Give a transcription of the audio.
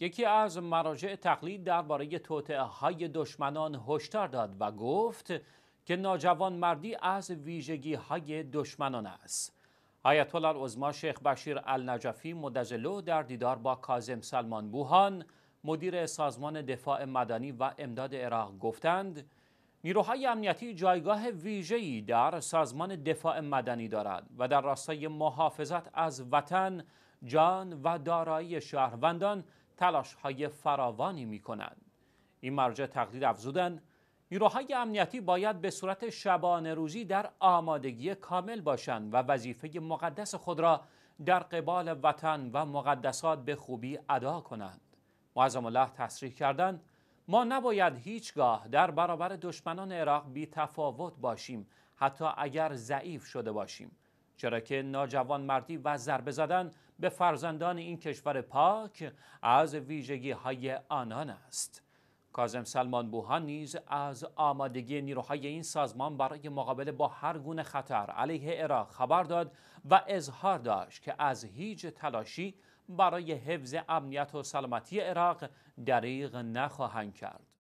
یکی از مراجع تقلید درباره توطعه های دشمنان هشدار داد و گفت که ناجوان مردی از ویژگی های دشمنان است. آیت الله شیخ بشیر النجفی مدجلو در دیدار با کاظم سلمان بوهان مدیر سازمان دفاع مدنی و امداد عراق گفتند نیروهای امنیتی جایگاه ویژه‌ای در سازمان دفاع مدنی دارد و در راستای محافظت از وطن، جان و دارایی شهروندان تلاش های فراوانی می کنند. این مرجع تقدیر افزودن نیروهای امنیتی باید به صورت شبانه روزی در آمادگی کامل باشند و وظیفه مقدس خود را در قبال وطن و مقدسات به خوبی ادا کنند. معظم الله تصریح کردند ما نباید هیچگاه در برابر دشمنان عراق بی تفاوت باشیم حتی اگر ضعیف شده باشیم چرا که ناجوان مردی و ضربه زدن به فرزندان این کشور پاک از ویژگی های آنان است کازم سلمان بوهان نیز از آمادگی نیروهای این سازمان برای مقابله با هر گونه خطر علیه عراق خبر داد و اظهار داشت که از هیچ تلاشی برای حفظ امنیت و سلامتی عراق دریغ نخواهند کرد